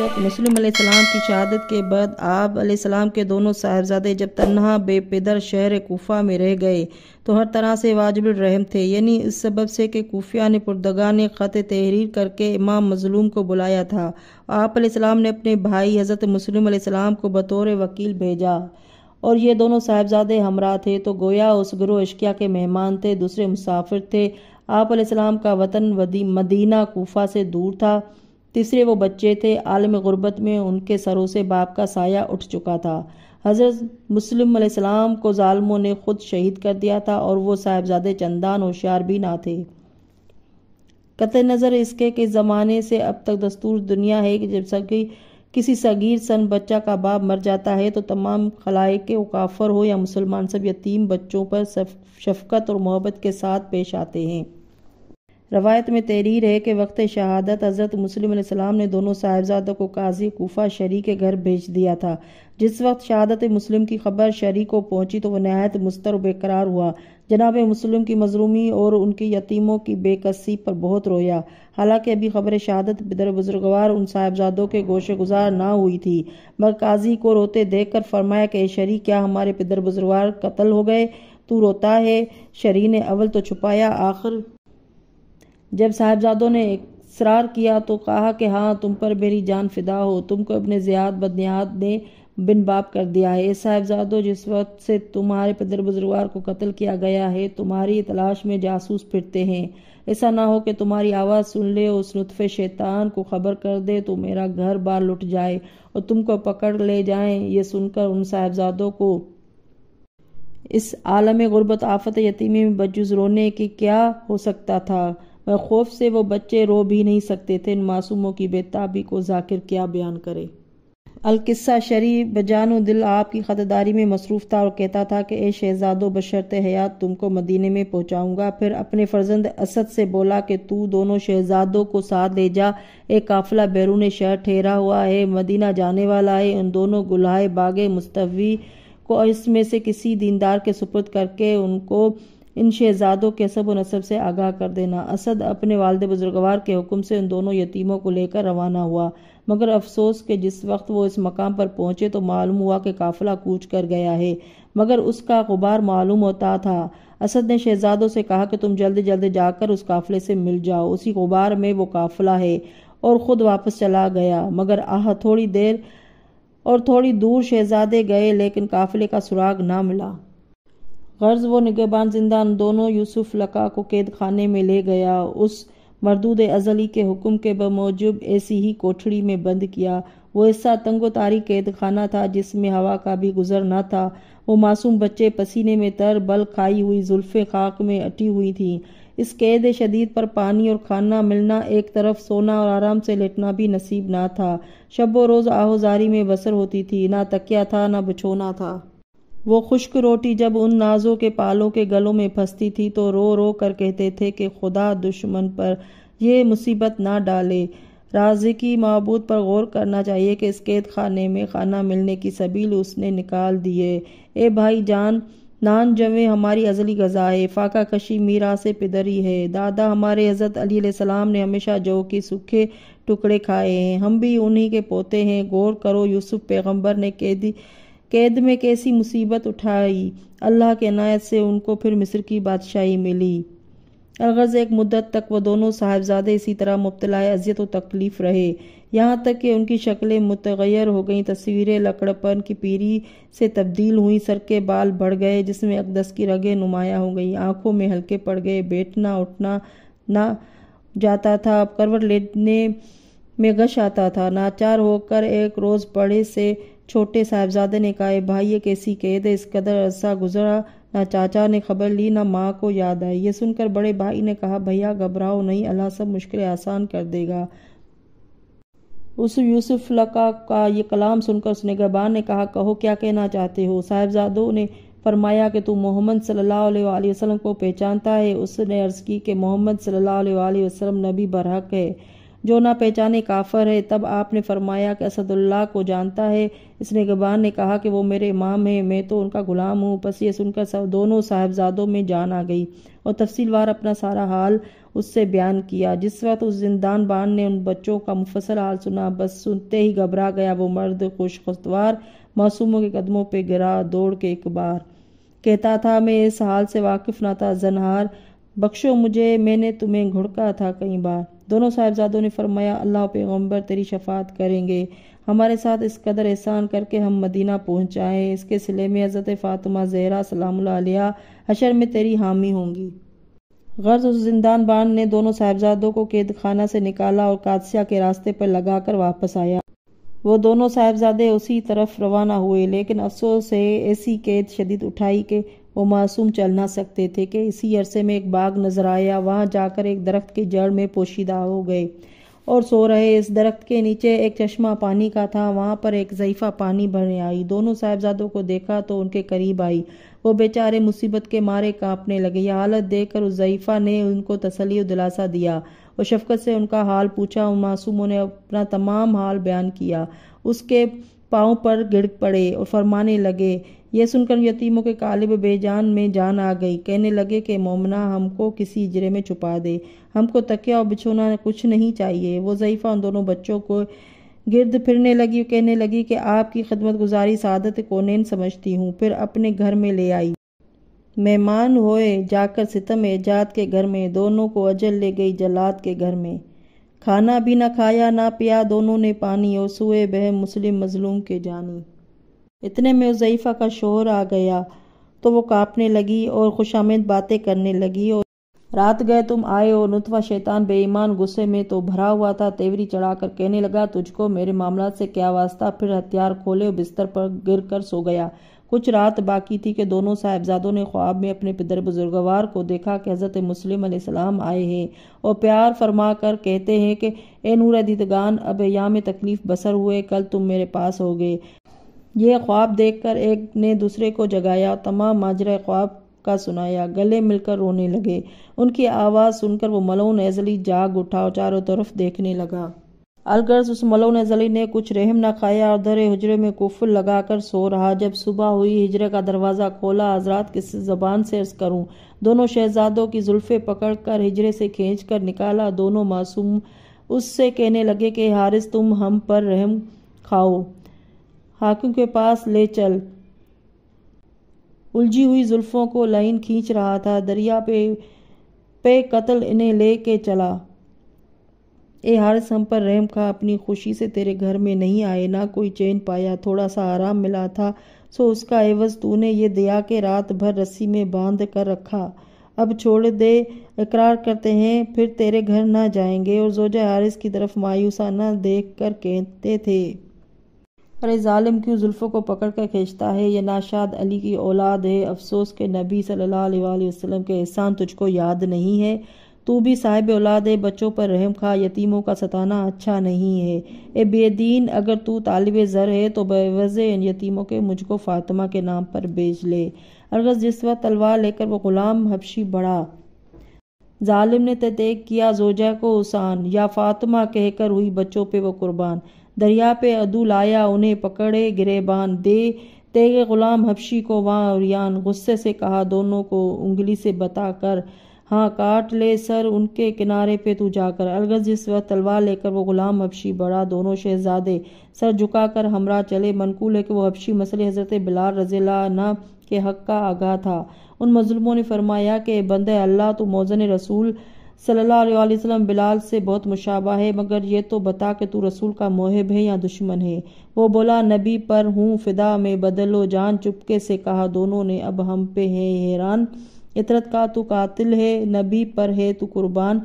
हज़रत सलाम की शहादत के बाद आप सलाम के दोनों साहबजादे जब तन्हा बेपदर शहर कोफ़ा में रह गए तो हर तरह से वाजबरहम थे यानी इस सबब से कि कोफिया ने पुरदगा ने ख़त तहरीर करके इमाम मजलूम को बुलाया था आप सलाम ने अपने भाई हज़रत मुस्लिम सलाम को बतौर वकील भेजा और ये दोनों साहबजादे हमरा थे तो गोया उस गुरु अशकिया के मेहमान थे दूसरे मुसाफिर थे आप सलाम का वतन मदीना कोफा से दूर था तीसरे वो बच्चे थे आलम गुरबत में उनके सरों से बाप का साया उठ चुका था हज़रत मुस्लिम सलाम को ालमों ने खुद शहीद कर दिया था और वो साहेबजादे चंदान होशियार भी ना थे कत नज़र इसके कि ज़माने से अब तक दस्तूर दुनिया है कि जब सभी किसी सगीर सन बच्चा का बाप मर जाता है तो तमाम खलाए के काफर हो या मुसलमान सब यतीम बच्चों पर शफकत और मोहब्बत के साथ पेश आते हैं रवायत में तहरीर है कि वक्त शहादत हज़रत मुस्लिम सलाम ने दोनों साहिबजादों को काजी कोफा शरी के घर भेज दिया था जिस वक्त शहादत मुस्लिम की खबर शरी को पहुंची तो वह नहायत मुस्तर बेकरार हुआ जनाब मुस्लिम की मजरूमी और उनके यतीमों की बेकसी पर बहुत रोया हालांकि अभी खबर शहादत बिदर बुजुर्गवार उन साहिबजादों के गोशे गुजार ना हुई थी मगर काजी को रोते देख कर फरमाया कि शरी क्या हमारे पिदर बुजुर्गवार कत्ल हो गए तू रोता है शरी ने अवल तो छुपाया आखिर जब साहेबजादों ने इसरार किया तो कहा कि हाँ तुम पर मेरी जान फिदा हो तुमको अपने ज़ियाद बदनियाद ने बिन बाप कर दिया है साहेबजादों जिस वक्त से तुम्हारे पदर बुजुर्गवार को कत्ल किया गया है तुम्हारी तलाश में जासूस फिरते हैं ऐसा ना हो कि तुम्हारी आवाज़ सुन ले उस लुत्फ़े शैतान को खबर कर दे तो मेरा घर बार लुट जाए और तुमको पकड़ ले जाएं ये सुनकर उन साहेबजादों को इस आलम गुरबत आफत यतीमी में बजुज रोने की क्या हो सकता था खौफ से वो बच्चे रो भी नहीं सकते थे इन मासूमों की बेताबी को जाकिर क्या बयान करे अलकस्सा शरी बजान दिल आपकी ख़तदारी में मसरूफ़ था और कहता था कि ए शहजादो बशरत हयात तुमको मदीने में पहुँचाऊँगा फिर अपने फर्जंद असद से बोला कि तू दोनों शहजादों को साथ ले जा एक काफिला बैरून शहर ठहरा हुआ है मदीना जाने वाला है उन दोनों गुलाए बागे मुस्तवी को इसमें से किसी दीनदार के सुपुर्द करके उनको इन शहजादों के सब नसब से आगाह कर देना असद अपने वालद बुजुर्गवार के हुक्म से उन दोनों यतीमों को लेकर रवाना हुआ मगर अफसोस के जिस वक्त वो इस मकाम पर पहुंचे तो मालूम हुआ कि काफिला कूच कर गया है मगर उसका गुबार मालूम होता था असद ने शहजादों से कहा कि तुम जल्द जल्द जाकर उस काफिले से मिल जाओ उसी गुबार में वो काफिला है और ख़ुद वापस चला गया मगर आह थोड़ी देर और थोड़ी दूर शहजादे गए लेकिन काफिले का सुराग ना मिला गर्ज वो निगहबान जिंदा दोनों यूसुफ लका को कैद खाने में ले गया उस मरदूद अजली के हुक्म के बमौजूब ऐसी ही कोठड़ी में बंद किया वो ऐसा तंगो तारी कैद खाना था जिसमें हवा का भी गुजर ना था वो मासूम बच्चे पसीने में तर बल खाई हुई जुल्फे खाक में अटी हुई थी इस कैद शदीद पर पानी और खाना मिलना एक तरफ सोना और आराम से लेटना भी नसीब ना था शब रोज़ आहोजारी में बसर होती थी ना तकिया था ना बिछोना था वो खुश्क रोटी जब उन नाजों के पालों के गलों में फंसती थी तो रो रो कर कहते थे कि खुदा दुश्मन पर यह मुसीबत ना डाले की मबूद पर गौर करना चाहिए कि इस कैद खाने में खाना मिलने की सबील उसने निकाल दिए ए भाई जान नान जमे हमारी अजली गज़ाए फाका कशी मीरा से पिदरी है दादा हमारे हज़रत अली सलाम ने हमेशा जौ कि सूखे टुकड़े खाए हैं हम भी उन्हीं के पोते हैं गौर करो यूसुफ पैगंबर ने कैदी कैद में कैसी मुसीबत उठाई अल्लाह के नायत से उनको फिर मिस्र की बादशाही मिली अलगर्ज एक मुद्दत तक वह दोनों साहबजादे इसी तरह मुबतलाए अजियत व तकलीफ़ रहे यहाँ तक कि उनकी शक्लें मुतगैर हो गईं तस्वीरें लकड़पन की पीरी से तब्दील हुई सर के बाल बढ़ गए जिसमें अकदस की रगें नुमाया हो गईं आंखों में हल्के पड़ गए बैठना उठना ना जाता था अब करवट लेटने में गश आता था नाचार होकर एक रोज़ बड़े से छोटे साहबजादे ने कहा भाई ये कैसी कैद है इस कदर अरसा गुजरा ना चाचा ने खबर ली ना माँ को याद आई ये सुनकर बड़े भाई ने कहा भैया घबराओ नहीं अल्लाह सब मुश्किलें आसान कर देगा उस यूसुफ लका का ये कलाम सुनकर उसने गबान ने कहा कहो क्या कहना चाहते हो साहेबजादों ने फरमाया कि तू मोहम्मद सल्लल्लाहु अलैहि वसल्लम को पहचानता है उसने अर्ज़ की कि मोहम्मद सल्लल्लाहु अलैहि वसल्लम नबी बरहक है जो ना पहचाने काफर है तब आपने फरमाया कि असदुल्ला को जानता है इसने गबान ने कहा कि वो मेरे इमाम हैं मैं तो उनका ग़ुलाम हूँ बस ये सुनकर सब दोनों साहबजादों में जान आ गई और तफसीलवार अपना सारा हाल उससे बयान किया जिस वक्त उस जिंदान बान ने उन बच्चों का मुफसल हाल सुना बस सुनते ही घबरा गया वो मर्द खुशखुशवार मासूमों के कदमों पर गिरा दौड़ के एक बार कहता था मैं इस हाल से वाकिफ ना था जनहार बख्शो मुझे मैंने तुम्हें घुड़का था कई बार दोनों साहिबजादों ने फरमाया अल्लाह पैगम्बर तेरी शफात करेंगे हमारे साथ इस कदर एहसान करके हम मदीना पहुँच इसके सिले में हज़रत फ़ातिमा जहरा सलामिया अशर में तेरी हामी होंगी गर्ज उस जिंदान बान ने दोनों साहिबजादों को कैद खाना से निकाला और कादसिया के रास्ते पर लगाकर वापस आया वो दोनों साहिबजादे उसी तरफ रवाना हुए लेकिन अफसोस से ऐसी कैद शदीद उठाई के वो मासूम चल ना सकते थे कि इसी अरसे में एक बाग नज़र आया वहाँ जाकर एक दरख्त की जड़ में पोशीदा हो गए और सो रहे इस दरख्त के नीचे एक चश्मा पानी का था वहाँ पर एक ज़ईफ़ा पानी भरने आई दोनों साहबजादों को देखा तो उनके करीब आई वो बेचारे मुसीबत के मारे कांपने लगे यह हालत देखकर उस ज़ईफ़ा ने उनको तसली दिलासा दिया और शफकत से उनका हाल पूछा उन मासूमों ने अपना तमाम हाल बयान किया उसके पाँव पर गिर पड़े और फरमाने लगे यह सुनकर यतीमों के कालिब बेजान में जान आ गई कहने लगे कि मोमना हमको किसी इजरे में छुपा दे हमको तकिया और बिछोना कुछ नहीं चाहिए वो ज़यीफ़ा उन दोनों बच्चों को गिरद फिरने लगी कहने लगी कि आपकी खदमत गुजारी सादत कोनेन समझती हूँ फिर अपने घर में ले आई मेहमान होए जाकर सितम एजाद के घर में दोनों को अजल ले गई जलाद के घर में खाना भी ना खाया ना पिया दोनों ने पानी और सोए बह मुस्लिम मजलूम के जानी इतने में उज़ैफ़ा का शोहर आ गया तो वो कांपने लगी और खुशामद बातें करने लगी और रात गए तुम आए और नुतवा शैतान बेईमान गुस्से में तो भरा हुआ था तेवरी चढ़ाकर कहने लगा तुझको मेरे मामला से क्या वास्ता फिर हथियार खोले और बिस्तर पर गिर कर सो गया कुछ रात बाकी थी कि दोनों साहिबजादों ने ख्वाब में अपने पिदर बुजुर्गवार को देखा कि हज़रत मुस्लिम सलाम आए हैं और प्यार फरमा कर कहते हैं कि ए नूर दीदगान अब याम तकलीफ़ बसर हुए कल तुम मेरे पास हो गए यह ख्वाब देख कर एक ने दूसरे को जगाया तमाम माजरा ख्वाब का सुनाया गले मिलकर रोने लगे उनकी आवाज़ सुनकर वो मलोन एजली जाग उठा और चारों तरफ देखने लगा अलगर्ज उस मलऊ नजली ने कुछ रहम न खाया और दर हजरे में कुफुल लगाकर सो रहा जब सुबह हुई हिजरे का दरवाज़ा खोला हजरात किस जबान से अर्ज करूँ दोनों शहजादों की जुल्फ़े पकड़ कर हिजरे से खींच कर निकाला दोनों मासूम उससे कहने लगे कि हारिस तुम हम पर रहम खाओ हाकिम के पास ले चल उलझी हुई जुल्फ़ों को लाइन खींच रहा था दरिया पे पे कत्ल इन्हें ले के चला ए हारिस हम पर रहम खा अपनी खुशी से तेरे घर में नहीं आए ना कोई चैन पाया थोड़ा सा आराम मिला था सो उसका एवज तूने ये दिया कि रात भर रस्सी में बांध कर रखा अब छोड़ दे इकरार करते हैं फिर तेरे घर ना जाएंगे और जोजा हारिस की तरफ मायूसा न देख कर कहते थे अरे ालिम क्यों जुल्फ़ों को पकड़ कर खींचता है यह नाशाद अली की औलाद है अफसोस के नबी सल्लल्लाहु अलैहि वसल्लम के एहसान तुझको याद नहीं है तू भी साहिब औलाद बच्चों पर रहम खा यतीमों का सताना अच्छा नहीं है ए बेदीन अगर तू तालिब ज़र है तो बेवज़ यतीमों के मुझको फ़ातिमा के नाम पर भेज ले अरगज़ जिस वक्त तलवार लेकर वो ग़ुलाम हबशी बढ़ा जालिम ने तहतेक किया जोजा को उसान या फातिमा कहकर हुई बच्चों पे वो कुर्बान दरिया पे अदू लाया उन्हें पकड़े गिरेबान दे तेगे ग़ुलाम हबशी को वहाँ यान गुस्से से कहा दोनों को उंगली से बता कर हाँ काट ले सर उनके किनारे पे तू जाकर अलगज जिस वक्त तलवार लेकर वो गुलाम हबशी बड़ा दोनों शहजादे सर झुकाकर हमरा चले मनकूल है कि वो हबशी मसले हजरत बिलार रजीला न के हक का आगाह था उन मजलूमों ने फरमाया कि बंद अल्लाह तो मोजन रसूल सल्ला वसम बिलाल से बहुत मुशाबा है मगर ये तो बता कि तू रसूल का मोहब है या दुश्मन है वो बोला नबी पर हूँ फिदा में बदलो जान चुपके से कहा दोनों ने अब हम पे हैं हैरान इतरत का तो कातिल है नबी पर है तो कुर्बान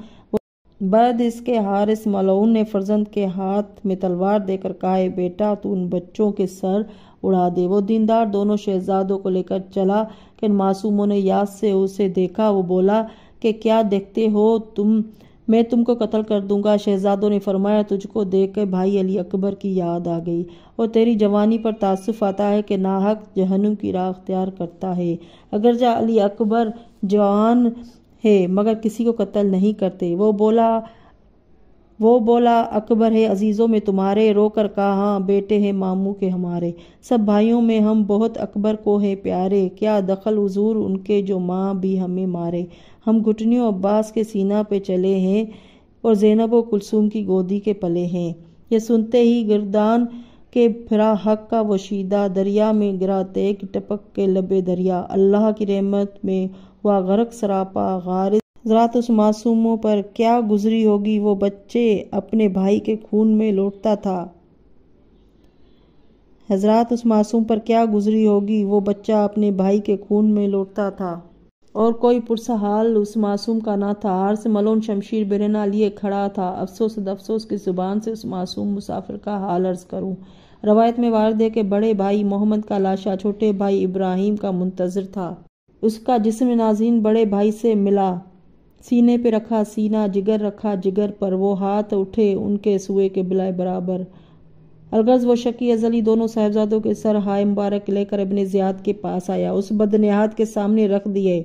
बद इसके इस मलऊन ने फर्जंद के हाथ में तलवार देकर कहा बेटा तू उन बच्चों के सर उड़ा दे वो दीनदार दोनों शहजादों को लेकर चला कि मासूमों ने याद से उसे देखा वो बोला कि क्या देखते हो तुम मैं तुमको कत्ल कर दूंगा शहजादों ने फरमाया तुझको देख कर भाई अली अकबर की याद आ गई और तेरी जवानी पर तासुफ आता है कि नाहक जहनुम की राह अख्तियार करता है जा अली अकबर जवान है मगर किसी को कत्ल नहीं करते वो बोला वो बोला अकबर है अजीज़ों में तुम्हारे रोकर कहा हाँ बेटे हैं मामू के हमारे सब भाइयों में हम बहुत अकबर को हैं प्यारे क्या दखल हजूर उनके जो माँ भी हमें मारे हम घुटनियों अब्बास के सीना पे चले हैं और जैनब व कुलसुम की गोदी के पले हैं यह सुनते ही गिरदान के फिरा हक का वशीदा दरिया में गिराते कि टपक के लबे दरिया अल्लाह की रहमत में हुआ गरक सरापा गारिस ज़रात तो उस मासूमों पर क्या गुजरी होगी वो बच्चे अपने भाई के खून में लौटता था हजरात उस मासूम पर क्या गुजरी होगी वो बच्चा अपने भाई के खून में लौटता था और कोई पुरसहाल उस मासूम का ना था हार से मलोन शमशीर बिरना लिए खड़ा था अफसोस अफसोस की ज़ुबान से उस मासूम मुसाफिर का हाल अर्ज करूँ रवायत में वारदे के बड़े भाई मोहम्मद का लाशा छोटे भाई इब्राहिम का मुंतजर था उसका जिसम नाजीन बड़े भाई से मिला सीने पे रखा सीना जिगर रखा जिगर पर वो हाथ उठे उनके सुए के बिलाए बराबर अलगर्ज व शकी अजली दोनों साहबजादों के सर हाय मुबारक लेकर अपने जियाद के पास आया उस बदनहाद के सामने रख दिए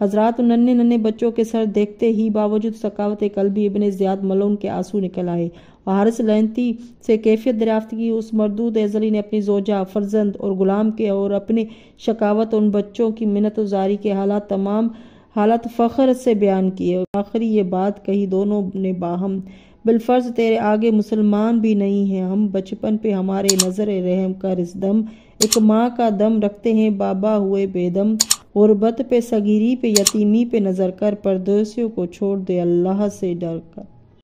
हजरात नन्हे नन्हे बच्चों के सर देखते ही बावजूद सकावत कलबी इबन ज्याद मलोन के आंसू निकल आए हारिस लैंती से कैफियत दरियाफ्त की उस मरदूद एजली ने अपनी जोजा फर्जंद और गुलाम के और अपने शकावत उन बच्चों की मिनत जारी के हालात तमाम हालत फ़ख्र से बयान किए आखिरी ये बात कही दोनों ने बाहम बिलफर्ज तेरे आगे मुसलमान भी नहीं हैं हम बचपन पे हमारे नज़र रहम का रिसदम एक माँ का दम रखते हैं बाबा हुए बेदम गुरबत पे सगीरी पे यतीमी पे नज़र कर परदेसियों को छोड़ दे अल्लाह से डर कर